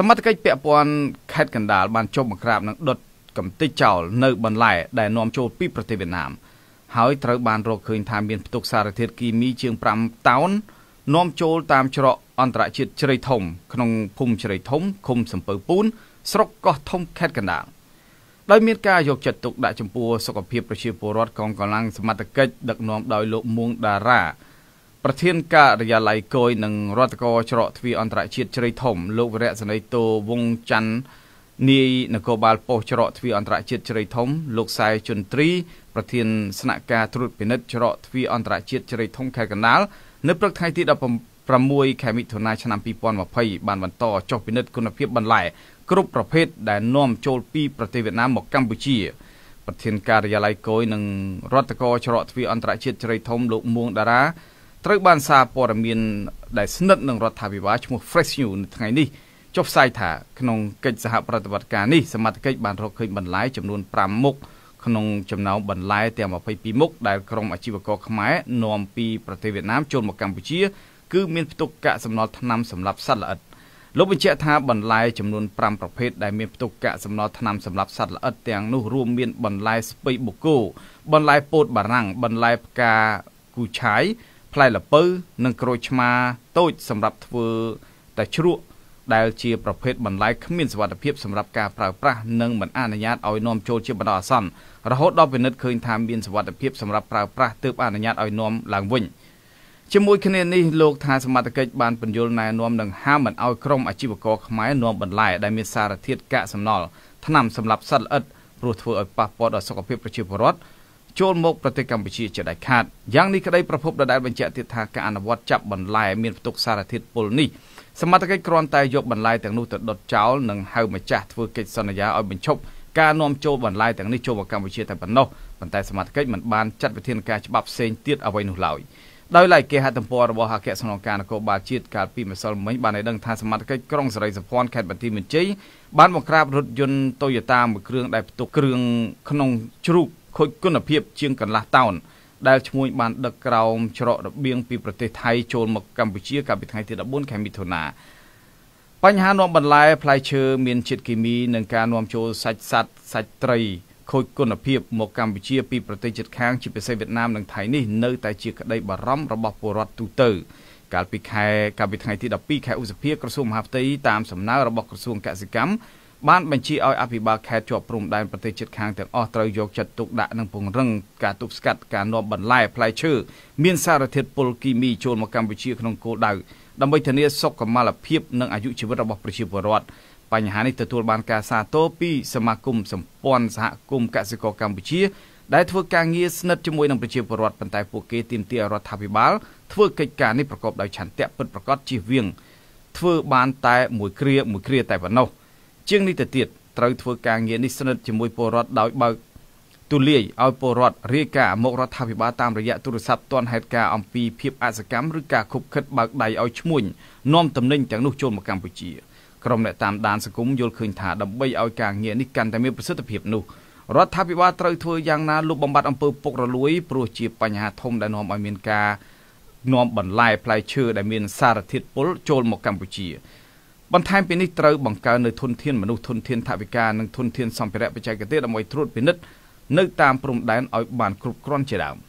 សមត្ថកិច្ចពាក់ព័ន្ធខេត្តកណ្ដាលបានចុះបង្ក្រាបនិងដុតកំទេចចោលនៅបន្លែដែលនាំចូលពីប្រទេសវៀតណាម ហើយត្រូវបានរកឃើញថាមានផ្ទុកសារធាតុគីមីជាង5តោននាំចូលតាមច្រកអន្តរជាតិជ្រៃធំក្នុងភូមិជ្រៃធំឃុំសំពៅពូនស្រុកកោះធំខេត្តកណ្ដាលដោយមានការយកចិត្តទុកដាក់ចំពោះសុខភាពប្រជាពលរដ្ឋកងកម្លាំងសមត្ថកិច្ចដឹកនាំដោយលោកមួងដារ៉ាប្រធានការិយាល័យគយនិងរដ្ឋកោច្រកទ្វារអន្តរជាតិជ្រៃធំ លោកវរៈសនីតូវងច័ន្ទនាយនគរបាលប៉ុស្តិ៍ច្រកទ្វារអន្តរជាតិជ្រៃធំ លោកសែជុនត្រីប្រធានស្នាក់ការត្រួតពិនិត្យច្រកទ្វារអន្តរជាតិជ្រៃធំខេត្តកណ្ដាលនៅព្រឹកថ្ងៃទី16ខែមិថុនាឆ្នាំ2020បានបន្តចុះពិនិត្យគុណភាពបន្លែគ្រប់ប្រភេទដែលនាំចូលពីប្រទេសវៀតណាមមកកម្ពុជាប្រធានការិយាល័យគយនិងរដ្ឋកោច្រកទ្វារអន្តរជាតិជ្រៃធំលោកមួងតារាត្រូវបានសារព័ត៌មានដែលស្និទ្ធនឹងរដ្ឋាភិបាលឈ្មោះ Fresh News នៅថ្ងៃនេះចុះផ្សាយថាក្នុងកិច្ចសហប្រតិបត្តិការនេះសមាជិកបានរកឃើញបន្លែចំនួន5មុខក្នុងចំណោមបន្លែទាំង22មុខដែលក្រុមអាជីវករខ្មែរនាំពីប្រទេសវៀតណាមចូលមកកម្ពុជាគឺមានផ្ទុកកាកសំណល់ថ្នាំសម្រាប់សត្វល្អិតលោកបញ្ជាក់ថាបន្លែចំនួន5ប្រភេទដែលមានផ្ទុកកាកសំណល់ថ្នាំសម្រាប់សត្វល្អិតទាំងនោះរួមមានបន្លែស្ពៃបូកូបន្លែពោតបារាំងបន្លែផ្កាគូឆាយផ្លែល្ពៅនិងក្រូចឆ្មាតូច សម្រាប់ធ្វើតែជ្រក់ដែលជា ប្រភេទបន្លែគ្មានសុវត្ថិភាពសម្រាប់ការប្រើប្រាស់និងមិនអនុញ្ញាតឲ្យនាំចូលជាបណ្ដោះអាសន្នរហូតដល់ពិនិត្យឃើញថាមានសុវត្ថិភាពសម្រាប់ប្រើប្រាស់ទើបអនុញ្ញាតឲ្យនាំឡើងវិញជាមួយគ្នានេះលោកថាសមត្ថកិច្ចបានពន្យល់ណែនាំនិងហាមមិនឲ្យក្រុមអាជីវករខ្មែរនាំបន្លែដែលមានសារធាតុកាកសំណល់ថ្នាំសម្រាប់សត្វល្អិតព្រោះធ្វើឲ្យប៉ះពាល់ដល់សុខភាពប្រជាពលរដ្ឋចូលមកប្រទេសកម្ពុជាជាដាច់ខាតយ៉ាងនេះក្តីប្រភពដដែលបញ្ជាក់ទៀតថាការអនុវត្តចាប់បន្លែមានផ្ទុកសារធាតុពុលនេះសមត្ថកិច្ចគ្រាន់តែយកបន្លែទាំងនោះទៅដុតចោលនិងហៅម្ចាស់ធ្វើកិច្ចសន្យាឲ្យបញ្ឈប់ការនាំចូលបន្លែទាំងនេះចូលមកកម្ពុជាតែប៉ុណ្ណោះប៉ុន្តែសមត្ថកិច្ចមិនបានចាត់វិធានការច្បាប់ផ្សេងទៀតអ្វីនោះឡើយដោយឡែកគេហទំព័ររបស់អគ្គស្នងការនគរបាលជាតិកាលពីម្សិលមិញបានឲ្យដឹងថាសមត្ថកិច្ចក្រុងសេរីសុភ័ណ្ឌខេត្តបន្ទាយមានជ័យបានបង្ក្រាបរថយន្ត Toyota មួយគ្រឿងដែលផ្ទុកគ្រឿងក្នុងជ្រូកខូចគុណភាពជាងកន្លះតោនដែលឈ្មួញបានដឹកក្រោម ច្រករបៀងពីប្រទេស ថៃ ចូលមកកម្ពុជាកាលពីថ្ងៃទី14ខែមិថុនាបញ្ហានាំបន្លែផ្លែឈើមានជាតិគីមីនិងការនាំចូលសាច់សត្វសាច់ត្រីខូចគុណភាពមកកម្ពុជា ពីប្រទេសជិតខាងជាពិសេសវៀតណាមនិងថៃនេះនៅតែជាក្តីបារម្ភរបស់ពលរដ្ឋទូទៅកាលពីខែកាលពីថ្ងៃទី12ខែឧសភាក្រសួងមហាផ្ទៃតាមសំណើរបស់ក្រសួងកសិកម្មបានបញ្ជាឲ្យអភិបាលខេត្តជាប់ព្រំដែនប្រទេសជិតខាងទាំងអស់ត្រូវយកចិត្តទុកដាក់និងពង្រឹងការទប់ស្កាត់ការនាំបន្លែផ្លែឈើមានសារធាតុពុលគីមីចូលមកកម្ពុជាក្នុងគោលដៅដើម្បីធានាសុខុមាលភាពនិងអាយុជីវិតរបស់ប្រជាពលរដ្ឋបញ្ហានេះទទួលបានការសាទរពីសមាគមសម្ព័ន្ធសហគមន៍កសិករកម្ពុជា ដែលធ្វើការងារស្និទ្ធជាមួយនឹងប្រជាពលរដ្ឋប៉ុន្តែពួកគេទាមទាររដ្ឋាភិបាល ធ្វើកិច្ចការនេះប្រកបដោយឆន្ទៈពិតប្រាកដជៀសវាងធ្វើបានតែមួយគ្រាមួយគ្រាតែប៉ុណ្ណោះ។ជាងនេះទៅទៀតត្រូវធ្វើការងារនេះស្និទ្ធជាមួយពលរដ្ឋដោយបើកទូលាយឲ្យពលរដ្ឋរាយការណ៍មករដ្ឋាភិបាលតាមរយៈទូរស័ព្ទទាន់ហេតុការណ៍អំពីភាពអសកម្មឬការខុបខិតបើកដៃឲ្យឈ្មួញនាំទំនិញទាំងនោះចូលមកកម្ពុជាក្រុមអ្នកតាមដានសង្គមយល់ឃើញថាដើម្បីឲ្យការងារនេះកាន់តែមានប្រសិទ្ធភាពនោះរដ្ឋាភិបាលត្រូវធ្វើយ៉ាងណាលុបបំបាត់អំពើពុករលួយព្រោះជាបញ្ហាធំដែលនាំឲ្យមានការនាំបន្លែផ្លែឈើដែលមានសារធាតុពុលចូលមកកម្ពុជាបន្ថែមពីនេះត្រូវបង្កើននៅធនធានមនុស្សធនធានថវិកានិងធនធានសម្ភារៈបច្ចេកទេសដើម្បីត្រួតពិនិត្យនៅតាមព្រំដែនឲ្យបានគ្រប់គ្រាន់ជាដើម។